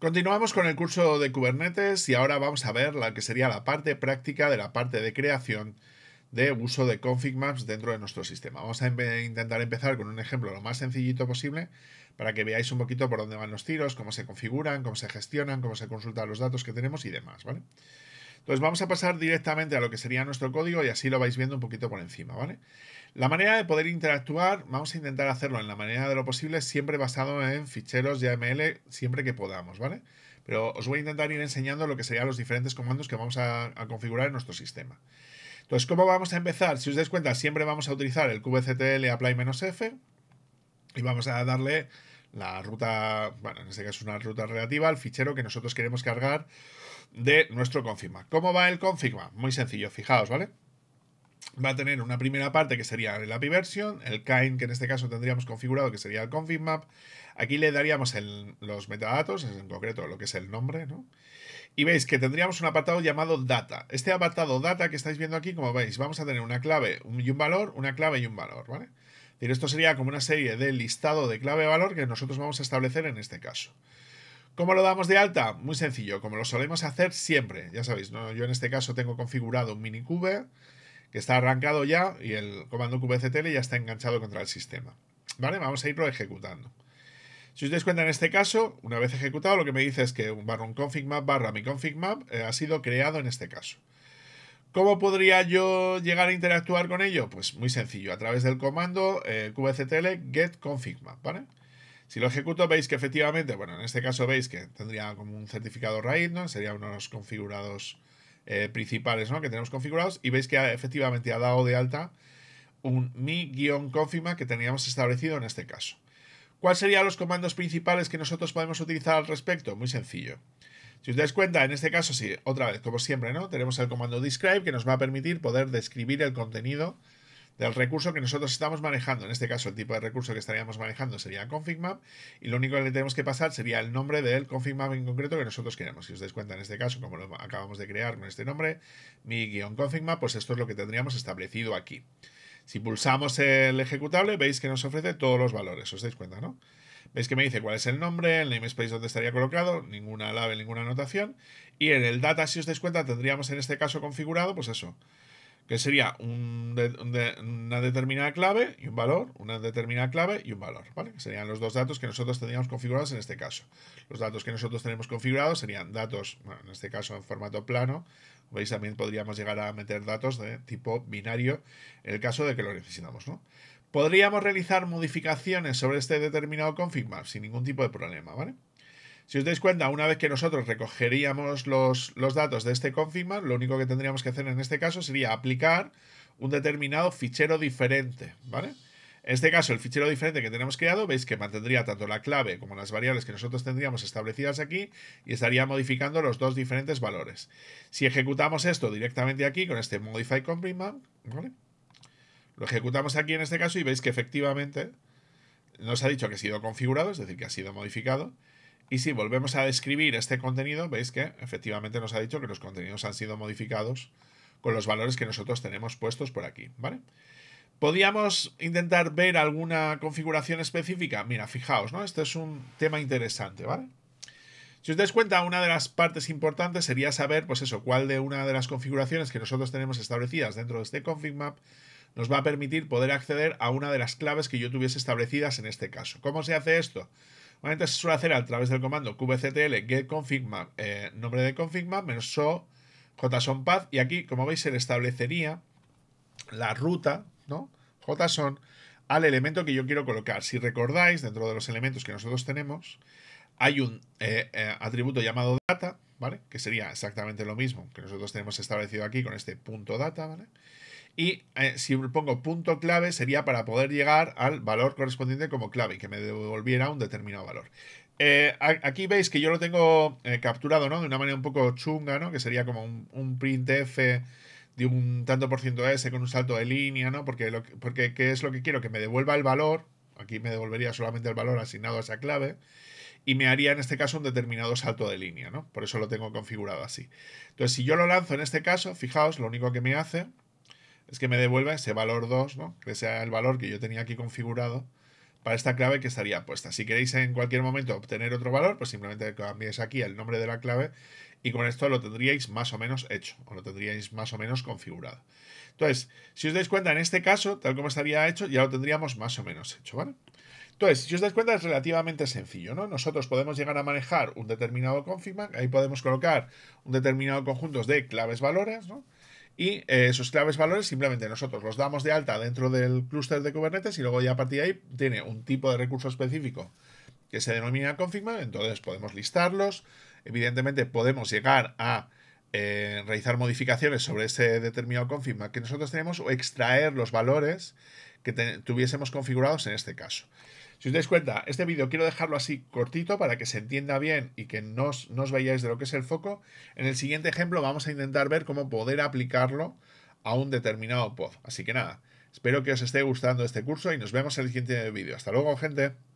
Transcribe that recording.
Continuamos con el curso de Kubernetes y ahora vamos a ver la que sería la parte práctica de la parte de creación de uso de config maps dentro de nuestro sistema. Vamos a intentar empezar con un ejemplo lo más sencillito posible para que veáis un poquito por dónde van los tiros, cómo se configuran, cómo se gestionan, cómo se consultan los datos que tenemos y demás, ¿vale? Entonces vamos a pasar directamente a lo que sería nuestro código y así lo vais viendo un poquito por encima, ¿vale? La manera de poder interactuar, vamos a intentar hacerlo en la manera de lo posible, siempre basado en ficheros YAML, siempre que podamos, ¿vale? Pero os voy a intentar ir enseñando lo que serían los diferentes comandos que vamos a, configurar en nuestro sistema. Entonces, ¿cómo vamos a empezar? Si os dais cuenta, siempre vamos a utilizar el kubectl apply-f y vamos a darle la ruta, bueno, en este caso es una ruta relativa al fichero que nosotros queremos cargar de nuestro map. ¿Cómo va el map? Muy sencillo, fijaos, ¿vale? Va a tener una primera parte que sería el API version, el kind que en este caso tendríamos configurado que sería el config map. Aquí le daríamos los metadatos, en concreto lo que es el nombre, ¿no? Y veis que tendríamos un apartado llamado data. Este apartado data que estáis viendo aquí, como veis, vamos a tener una clave y un valor, una clave y un valor, ¿vale? esto sería como una serie de listado de clave valor que nosotros vamos a establecer en este caso. ¿Cómo lo damos de alta? Muy sencillo, como lo solemos hacer siempre. Ya sabéis, yo en este caso tengo configurado un mini cube que está arrancado ya y el comando kubectl ya está enganchado contra el sistema. ¿Vale? Vamos a irlo ejecutando. Si os dais cuenta en este caso, una vez ejecutado, lo que me dice es que un barra config map barra mi config map eh, ha sido creado en este caso. ¿Cómo podría yo llegar a interactuar con ello? Pues muy sencillo, a través del comando eh, get config ¿vale? Si lo ejecuto, veis que efectivamente, bueno, en este caso veis que tendría como un certificado RAID, ¿no? Sería uno de los configurados eh, principales, Que tenemos configurados y veis que efectivamente ha dado de alta un mi configma que teníamos establecido en este caso. ¿Cuáles serían los comandos principales que nosotros podemos utilizar al respecto? Muy sencillo. Si os dais cuenta, en este caso, sí, otra vez, como siempre, ¿no? Tenemos el comando describe que nos va a permitir poder describir el contenido del recurso que nosotros estamos manejando. En este caso, el tipo de recurso que estaríamos manejando sería configMap y lo único que le tenemos que pasar sería el nombre del configMap en concreto que nosotros queremos. Si os dais cuenta, en este caso, como lo acabamos de crear con este nombre, mi configmap pues esto es lo que tendríamos establecido aquí. Si pulsamos el ejecutable, veis que nos ofrece todos los valores. ¿Os dais cuenta, no? Veis que me dice cuál es el nombre, el namespace donde estaría colocado, ninguna label, ninguna anotación. Y en el data, si os dais cuenta, tendríamos en este caso configurado, pues eso, que sería una determinada clave y un valor, una determinada clave y un valor, ¿vale? serían los dos datos que nosotros tendríamos configurados en este caso. Los datos que nosotros tenemos configurados serían datos, bueno, en este caso en formato plano, veis también podríamos llegar a meter datos de tipo binario en el caso de que lo necesitamos, ¿no? Podríamos realizar modificaciones sobre este determinado config sin ningún tipo de problema, ¿vale? Si os dais cuenta, una vez que nosotros recogeríamos los, datos de este config lo único que tendríamos que hacer en este caso sería aplicar un determinado fichero diferente, ¿vale? En este caso, el fichero diferente que tenemos creado, veis que mantendría tanto la clave como las variables que nosotros tendríamos establecidas aquí y estaría modificando los dos diferentes valores. Si ejecutamos esto directamente aquí con este modify configmap ¿vale? Lo ejecutamos aquí en este caso y veis que efectivamente nos ha dicho que ha sido configurado, es decir, que ha sido modificado. Y si volvemos a describir este contenido, veis que efectivamente nos ha dicho que los contenidos han sido modificados con los valores que nosotros tenemos puestos por aquí, ¿vale? ¿Podríamos intentar ver alguna configuración específica? Mira, fijaos, ¿no? Este es un tema interesante, ¿vale? Si os dais cuenta, una de las partes importantes sería saber, pues eso, cuál de una de las configuraciones que nosotros tenemos establecidas dentro de este config map nos va a permitir poder acceder a una de las claves que yo tuviese establecidas en este caso. ¿Cómo se hace esto? entonces se suele hacer a través del comando get config eh, nombre de configmap, menos json-path, y aquí, como veis, se le establecería la ruta, ¿no? json, al elemento que yo quiero colocar. Si recordáis, dentro de los elementos que nosotros tenemos, hay un eh, eh, atributo llamado data, ¿vale? Que sería exactamente lo mismo que nosotros tenemos establecido aquí con este punto data, ¿vale? Y eh, si pongo punto clave sería para poder llegar al valor correspondiente como clave y que me devolviera un determinado valor. Eh, aquí veis que yo lo tengo eh, capturado, ¿no? De una manera un poco chunga, ¿no? Que sería como un, printf de un tanto por ciento S con un salto de línea, ¿no? Porque, lo, porque ¿qué es lo que quiero? Que me devuelva el valor. Aquí me devolvería solamente el valor asignado a esa clave. Y me haría en este caso un determinado salto de línea, Por eso lo tengo configurado así. Entonces, si yo lo lanzo en este caso, fijaos, lo único que me hace es que me devuelva ese valor 2, ¿no? que sea el valor que yo tenía aquí configurado para esta clave que estaría puesta. Si queréis en cualquier momento obtener otro valor, pues simplemente cambiáis aquí el nombre de la clave y con esto lo tendríais más o menos hecho, o lo tendríais más o menos configurado. Entonces, si os dais cuenta, en este caso, tal como estaría hecho, ya lo tendríamos más o menos hecho, ¿vale? Entonces, si os dais cuenta, es relativamente sencillo, ¿no? Nosotros podemos llegar a manejar un determinado config, ahí podemos colocar un determinado conjunto de claves valores, ¿no? y eh, esos claves valores simplemente nosotros los damos de alta dentro del clúster de Kubernetes y luego ya a partir de ahí tiene un tipo de recurso específico que se denomina configma, entonces podemos listarlos, evidentemente podemos llegar a eh, realizar modificaciones sobre ese determinado configma que nosotros tenemos o extraer los valores que tuviésemos configurados en este caso. Si os dais cuenta, este vídeo quiero dejarlo así cortito para que se entienda bien y que no os, no vayáis de lo que es el foco. En el siguiente ejemplo vamos a intentar ver cómo poder aplicarlo a un determinado pod. Así que nada, espero que os esté gustando este curso y nos vemos en el siguiente vídeo. Hasta luego, gente.